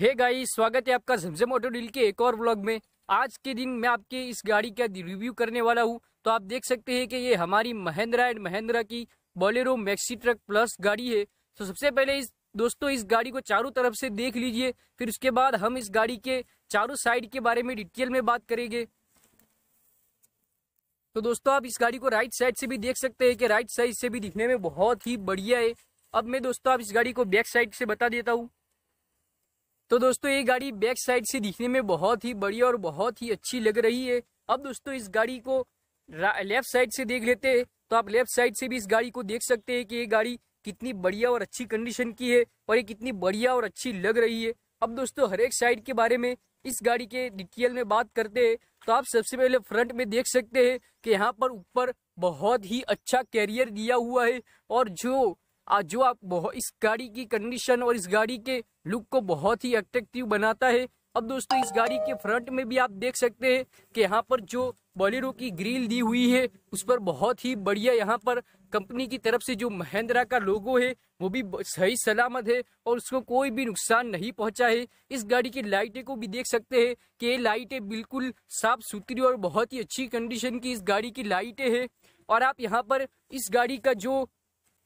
hey guys स्वागत है आपका झमझम ऑटो डील के एक और ब्लॉग में आज के दिन मैं आपके इस गाड़ी का रिव्यू करने वाला हूँ तो आप देख सकते हैं कि ये हमारी महिंद्रा एंड महिंद्रा की बोलेरो मैक्सी ट्रक प्लस गाड़ी है तो सबसे पहले इस दोस्तों इस गाड़ी को चारों तरफ से देख लीजिए फिर उसके बाद हम इस गाड़ी के चारों साइड के बारे में डिटेल में बात करेंगे तो दोस्तों आप इस गाड़ी को राइट साइड से भी देख सकते हैं कि राइट साइड से भी दिखने में बहुत ही बढ़िया है अब मैं दोस्तों आप इस गाड़ी को बैक साइड से बता देता हूँ तो दोस्तों ये गाड़ी बैक साइड से दिखने में बहुत ही बड़ी और बहुत ही अच्छी लग रही है अब दोस्तों इस गाड़ी को लेफ्ट साइड से देख लेते हैं तो आप लेफ्ट साइड से भी इस गाड़ी को देख सकते हैं कि ये गाड़ी कितनी बढ़िया और अच्छी कंडीशन की है और ये कितनी बढ़िया और अच्छी लग रही है अब दोस्तों हर एक साइड के बारे में इस गाड़ी के डिटेल में बात करते हैं तो आप सबसे पहले फ्रंट में देख सकते हैं कि यहाँ पर ऊपर बहुत ही अच्छा कैरियर दिया हुआ है और जो जो आप इस गाड़ी की कंडीशन और इस गाड़ी के लुक को बहुत ही अट्रेक्टिव बनाता है अब दोस्तों इस गाड़ी के फ्रंट में भी आप देख सकते हैं कि यहाँ पर जो बॉलीरो की ग्रिल दी हुई है उस पर बहुत ही बढ़िया यहाँ पर कंपनी की तरफ से जो महिंद्रा का लोगो है वो भी सही सलामत है और उसको कोई भी नुकसान नहीं पहुंचा है इस गाड़ी की लाइटें को भी देख सकते हैं कि ये लाइटें बिल्कुल साफ सुथरी और बहुत ही अच्छी कंडीशन की इस गाड़ी की लाइटें है और आप यहाँ पर इस गाड़ी का जो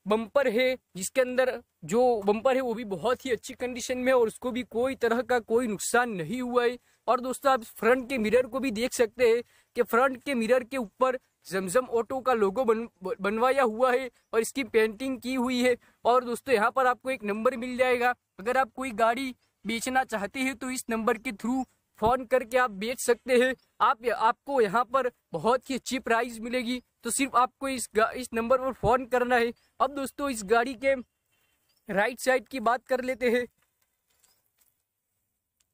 बम्पर है जिसके अंदर जो बम्पर है वो भी बहुत ही अच्छी कंडीशन में है और उसको भी कोई तरह का कोई नुकसान नहीं हुआ है और दोस्तों आप फ्रंट के मिरर को भी देख सकते हैं कि फ्रंट के मिरर के ऊपर जमजम ऑटो का लोगो बन बनवाया हुआ है और इसकी पेंटिंग की हुई है और दोस्तों यहाँ पर आपको एक नंबर मिल जाएगा अगर आप कोई गाड़ी बेचना चाहते हैं तो इस नंबर के थ्रू फोन करके आप बेच सकते हैं आप आपको यहाँ पर बहुत ही अच्छी प्राइस मिलेगी तो सिर्फ आपको इस इस नंबर पर फोन करना है अब दोस्तों इस गाड़ी के राइट साइड की बात कर लेते हैं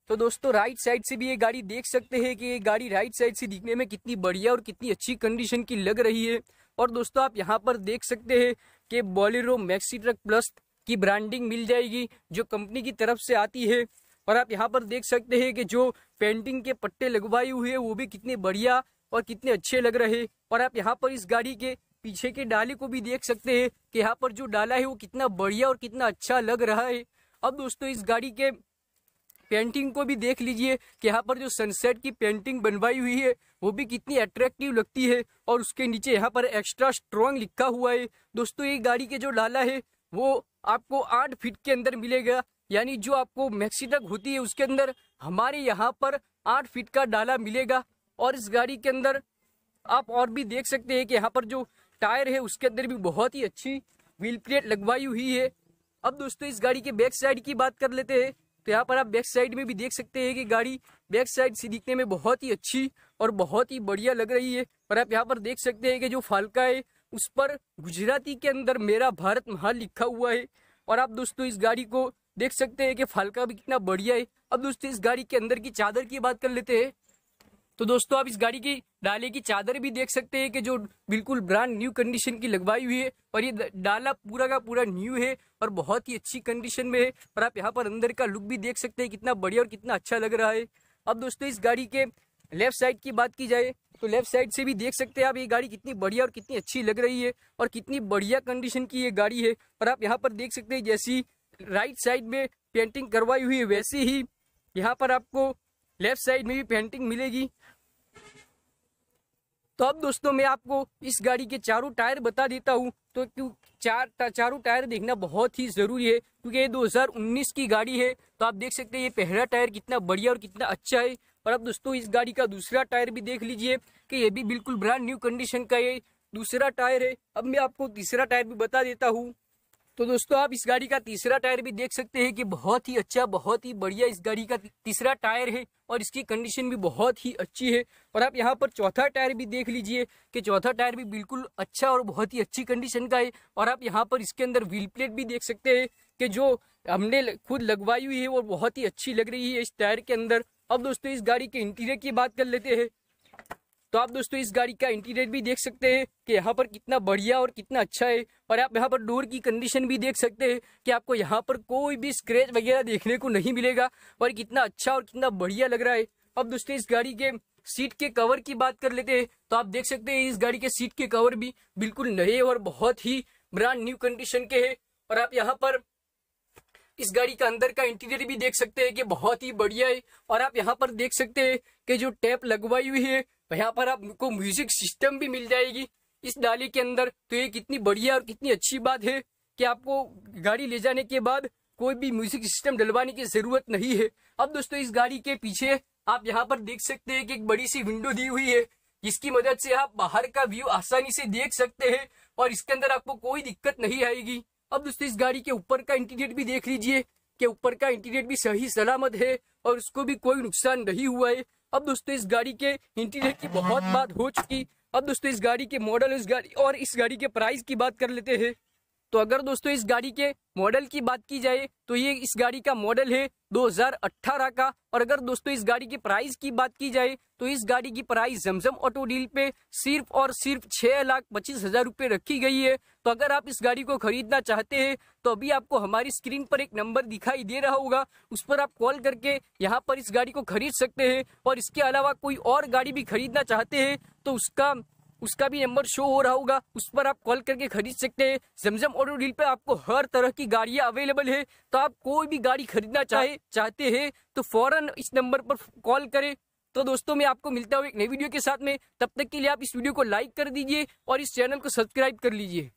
तो दोस्तों राइट साइड से भी ये गाड़ी देख सकते हैं कि ये गाड़ी राइट साइड से दिखने में कितनी बढ़िया और कितनी अच्छी कंडीशन की लग रही है और दोस्तों आप यहाँ पर देख सकते हैं कि बॉलीरो मैक्सी ट्रक प्लस की ब्रांडिंग मिल जाएगी जो कंपनी की तरफ से आती है और आप यहाँ पर देख सकते हैं कि जो पेंटिंग के पट्टे लगवाए हुए हैं वो भी कितने बढ़िया और कितने अच्छे लग रहे और आप यहाँ पर इस गाड़ी के पीछे के डाले को भी देख सकते हैं कि यहाँ पर जो डाला है वो कितना बढ़िया और कितना अच्छा लग रहा है अब दोस्तों इस गाड़ी के पेंटिंग को भी देख लीजिए कि यहाँ पर जो सनसेट की पेंटिंग बनवाई हुई है वो भी कितनी अट्रैक्टिव लगती है और उसके नीचे यहाँ पर एक्स्ट्रा स्ट्रॉन्ग लिखा हुआ है दोस्तों ये गाड़ी के जो डाला है वो आपको आठ फीट के अंदर मिलेगा यानी जो आपको मैक्सी तक होती है उसके अंदर हमारे यहाँ पर आठ फीट का डाला मिलेगा और इस गाड़ी के अंदर आप और भी देख सकते हैं कि यहाँ पर जो टायर है उसके अंदर भी बहुत ही अच्छी व्हील प्लेट लगवाई हुई है अब दोस्तों इस गाड़ी के बैक साइड की बात कर लेते हैं तो यहाँ पर आप बैक साइड में भी देख सकते हैं कि गाड़ी बैक साइड से दिखने में बहुत ही अच्छी और बहुत ही बढ़िया लग रही है और आप यहाँ पर देख सकते हैं कि जो फालका है उस पर गुजराती के अंदर मेरा भारत महाल लिखा हुआ है और आप दोस्तों इस गाड़ी को देख सकते हैं कि फालका भी कितना बढ़िया है अब दोस्तों इस गाड़ी के अंदर की चादर की बात कर लेते हैं तो दोस्तों आप इस गाड़ी की डाले की चादर भी देख सकते हैं कि जो बिल्कुल ब्रांड न्यू कंडीशन की लगवाई हुई है और ये डाला पूरा का पूरा न्यू है और बहुत ही अच्छी कंडीशन में है और आप यहाँ पर अंदर का लुक भी देख सकते हैं कितना बढ़िया और कितना अच्छा लग रहा है अब दोस्तों इस गाड़ी के लेफ्ट साइड की बात की जाए तो लेफ्ट साइड से भी देख सकते हैं आप ये गाड़ी कितनी बढ़िया और कितनी अच्छी लग रही है और कितनी बढ़िया कंडीशन की ये गाड़ी है और आप यहाँ पर देख सकते हैं जैसी राइट साइड में पेंटिंग करवाई हुई है वैसे ही यहाँ पर आपको लेफ्ट साइड में भी पेंटिंग मिलेगी तो अब दोस्तों मैं आपको इस गाड़ी के चारों टायर बता देता हूँ तो क्यों चार चारों टायर देखना बहुत ही ज़रूरी है क्योंकि ये 2019 की गाड़ी है तो आप देख सकते हैं ये पहला टायर कितना बढ़िया और कितना अच्छा है और अब दोस्तों इस गाड़ी का दूसरा टायर भी देख लीजिए कि ये भी बिल्कुल ब्रांड न्यू कंडीशन का ये दूसरा टायर है अब मैं आपको तीसरा टायर भी बता देता हूँ तो दोस्तों आप इस गाड़ी का तीसरा टायर भी देख सकते हैं कि बहुत ही अच्छा बहुत ही बढ़िया इस गाड़ी का तीसरा टायर है और इसकी कंडीशन भी बहुत ही अच्छी है और आप यहाँ पर चौथा टायर भी देख लीजिए कि चौथा टायर भी बिल्कुल अच्छा और बहुत ही अच्छी कंडीशन का है और आप यहाँ पर इसके अंदर व्हील प्लेट भी देख सकते हैं कि जो हमने खुद लगवाई हुई है वो बहुत ही अच्छी लग रही है इस टायर के अंदर अब दोस्तों इस गाड़ी के इंटीरियर की बात कर लेते हैं तो आप दोस्तों इस गाड़ी का इंटीरियर भी देख सकते हैं कि यहाँ पर कितना बढ़िया और कितना अच्छा है और आप यहाँ पर डोर की कंडीशन भी देख सकते हैं कि आपको यहाँ पर कोई भी स्क्रेच वगैरह देखने को नहीं मिलेगा और कितना अच्छा और कितना बढ़िया लग रहा है अब दोस्तों इस गाड़ी के सीट के कवर की बात कर लेते हैं तो आप देख सकते हैं इस गाड़ी के सीट के कवर भी बिल्कुल नए और बहुत ही ब्रांड न्यू कंडीशन के है और आप यहाँ पर इस गाड़ी का अंदर का इंटीरियर भी देख सकते हैं कि बहुत ही बढ़िया है और आप यहाँ पर देख सकते हैं कि जो टैप लगवाई हुई है यहाँ पर आपको म्यूजिक सिस्टम भी मिल जाएगी इस डाली के अंदर तो ये कितनी बढ़िया और कितनी अच्छी बात है कि आपको गाड़ी ले जाने के बाद कोई भी म्यूजिक सिस्टम डलवाने की जरूरत नहीं है अब दोस्तों इस गाड़ी के पीछे आप यहाँ पर देख सकते हैं कि एक बड़ी सी विंडो दी हुई है इसकी मदद से आप बाहर का व्यू आसानी से देख सकते हैं और इसके अंदर आपको कोई दिक्कत नहीं आएगी अब दोस्तों इस गाड़ी के ऊपर का इंटीरियर भी देख लीजिए कि ऊपर का इंटीरियर भी सही सलामत है और उसको भी कोई नुकसान नहीं हुआ है अब दोस्तों इस गाड़ी के इंटीरियर की बहुत बात हो चुकी अब दोस्तों इस गाड़ी के मॉडल इस गाड़ी और इस गाड़ी के प्राइस की बात कर लेते हैं तो अगर दोस्तों इस गाड़ी के मॉडल की बात की जाए तो ये इस गाड़ी का मॉडल है 2018 का और अगर दोस्तों इस गाड़ी की प्राइस की बात की जाए तो इस गाड़ी की प्राइस जमजम ऑटो डील पे सिर्फ और सिर्फ छह लाख पच्चीस हजार रूपए रखी गई है तो अगर आप इस गाड़ी को खरीदना चाहते हैं तो अभी आपको हमारी स्क्रीन पर एक नंबर दिखाई दे रहा होगा उस पर आप कॉल करके यहाँ पर इस गाड़ी को खरीद सकते हैं और इसके अलावा कोई और गाड़ी भी खरीदना चाहते हैं तो उसका उसका भी नंबर शो हो रहा होगा उस पर आप कॉल करके खरीद सकते हैं जमजम ऑटो डील पे आपको हर तरह की गाड़ियाँ अवेलेबल है तो आप कोई भी गाड़ी खरीदना चाहे चाहते हैं तो फौरन इस नंबर पर कॉल करें तो दोस्तों मैं आपको मिलता हूँ एक नई वीडियो के साथ में तब तक के लिए आप इस वीडियो को लाइक कर दीजिए और इस चैनल को सब्सक्राइब कर लीजिए